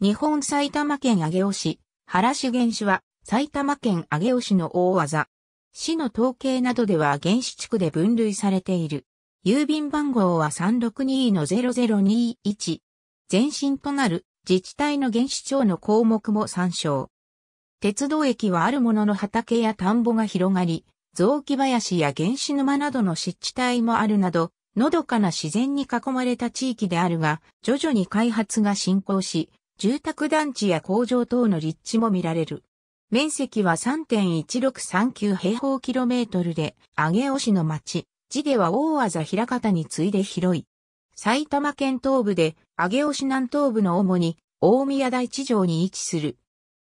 日本埼玉県上尾市、原主原市は埼玉県上尾市の大技。市の統計などでは原市地区で分類されている。郵便番号は362-0021。前身となる自治体の原市町の項目も参照。鉄道駅はあるものの畑や田んぼが広がり、雑木林や原子沼などの湿地帯もあるなど、のどかな自然に囲まれた地域であるが、徐々に開発が進行し、住宅団地や工場等の立地も見られる。面積は3.1639平方キロメートルで、上尾市の町、地では大技平方に次いで広い。埼玉県東部で、上尾市南東部の主に、大宮台地上に位置する。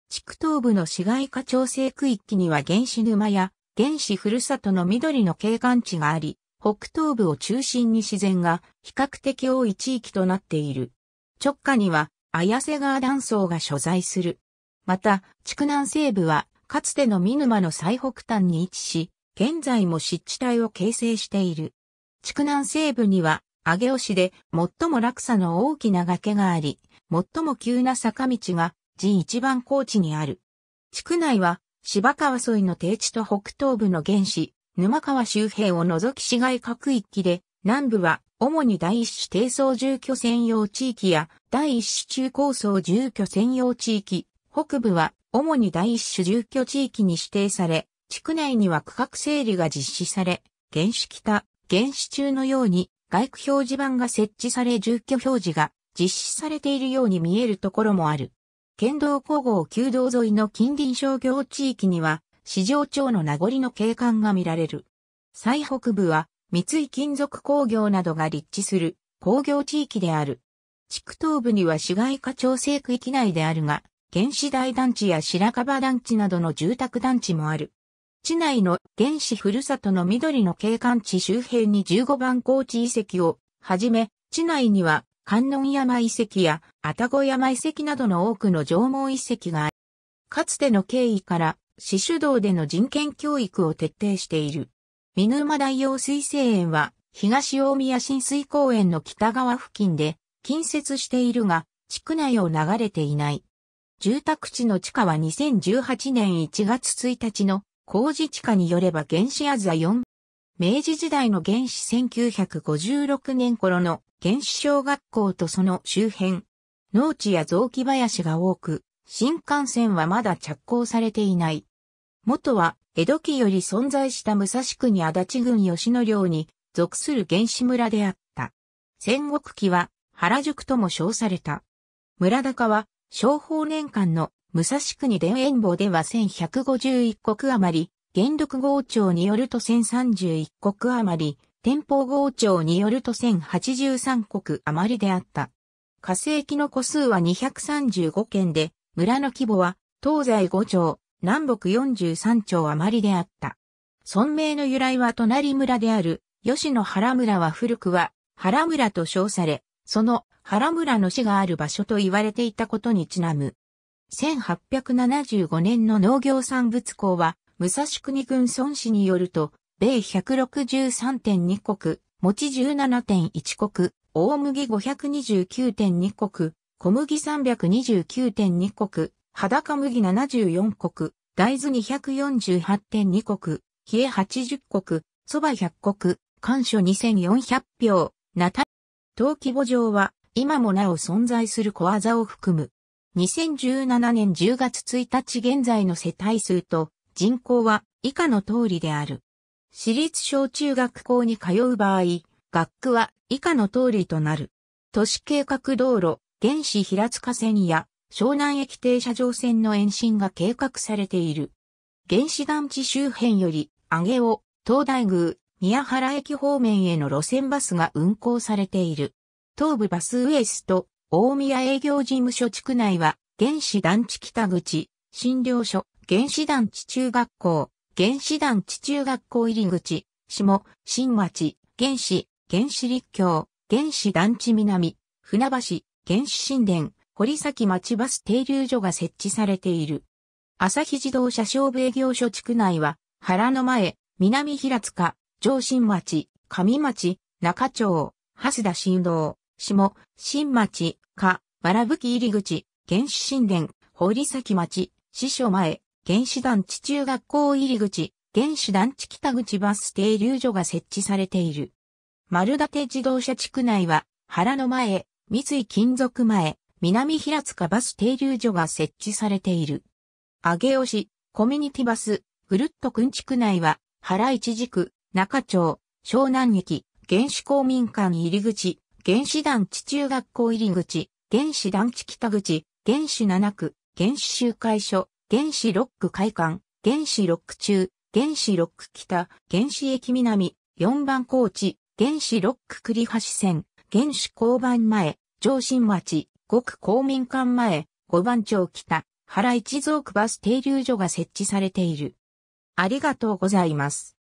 地区東部の市街化調整区域には原始沼や、原始ふるさとの緑の景観地があり、北東部を中心に自然が比較的多い地域となっている。直下には綾瀬川断層が所在する。また、築南西部は、かつての見沼の最北端に位置し、現在も湿地帯を形成している。築南西部には、上尾市で最も落差の大きな崖があり、最も急な坂道が g 一番高地にある。地区内は芝川沿いの低地と北東部の原始、沼川周辺を除き市街各域で、南部は主に第一種低層住居専用地域や第一種中高層住居専用地域、北部は主に第一種住居地域に指定され、地区内には区画整理が実施され、原始北、原始中のように外区表示板が設置され住居表示が実施されているように見えるところもある。県道5号旧道沿いの近隣商業地域には、市場町の名残の景観が見られる。最北部は、三井金属工業などが立地する工業地域である。地区東部には市街化調整区域内であるが、原子大団地や白樺団地などの住宅団地もある。地内の原子ふるさとの緑の景観地周辺に15番高地遺跡をはじめ、地内には観音山遺跡や愛宕山遺跡などの多くの縄文遺跡がある。かつての経緯から、私主導での人権教育を徹底している。三沼大王水生園は、東大宮浸水公園の北側付近で、近接しているが、地区内を流れていない。住宅地の地下は2018年1月1日の工事地下によれば原子アザ4。明治時代の原子1956年頃の原子小学校とその周辺。農地や雑木林が多く、新幹線はまだ着工されていない。元は、江戸期より存在した武蔵国足立郡吉野領に属する原始村であった。戦国期は原宿とも称された。村高は、商法年間の武蔵国田園坊では1151国余り、元禄号長によると1031国余り、天保号長によると1083国余りであった。火星期の個数は235件で、村の規模は東西5町、南北43町余りであった。村名の由来は隣村である、吉野原村は古くは、原村と称され、その原村の市がある場所と言われていたことにちなむ。1875年の農業産物校は、武蔵国軍村市によると、米163.2国、餅十17.1国、大麦529.2国、小麦329.2国、裸麦74国、大豆248.2国、冷え80国、蕎麦100国、干書2400票、なた、登記簿上は、今もなお存在する小技を含む。2017年10月1日現在の世帯数と人口は以下の通りである。私立小中学校に通う場合、学区は以下の通りとなる。都市計画道路、原始平塚線や湘南駅停車場線の延伸が計画されている。原子団地周辺より、上尾、東大宮、宮原駅方面への路線バスが運行されている。東武バスウエスト、大宮営業事務所地区内は、原子団地北口、診療所、原子団地中学校、原子団地中学校入り口、下、新町、原子、原子立教、原子団地南、船橋、原子神殿、堀崎町バス停留所が設置されている。朝日自動車商部営業所地区内は、原の前、南平塚、上新町、上町、中町、蓮田新道、下、新町、下、わらぶき入口、原始神殿、堀崎町、支所前、原始団地中学校入口、原始団地北口バス停留所が設置されている。丸立自動車地区内は、原の前、三井金属前、南平塚バス停留所が設置されている。上尾市、コミュニティバス、ぐるっとくん地区内は、原市地区、中町、湘南駅、原始公民館入り口、原始団地中学校入り口、原始団地北口、原始7区、原始集会所、原始6区会館、原始6区中、原子6区北、原子駅南、4番高地、原子6区栗橋線、原子交番前、上新町、く公民館前、五番町北、原一蔵区バス停留所が設置されている。ありがとうございます。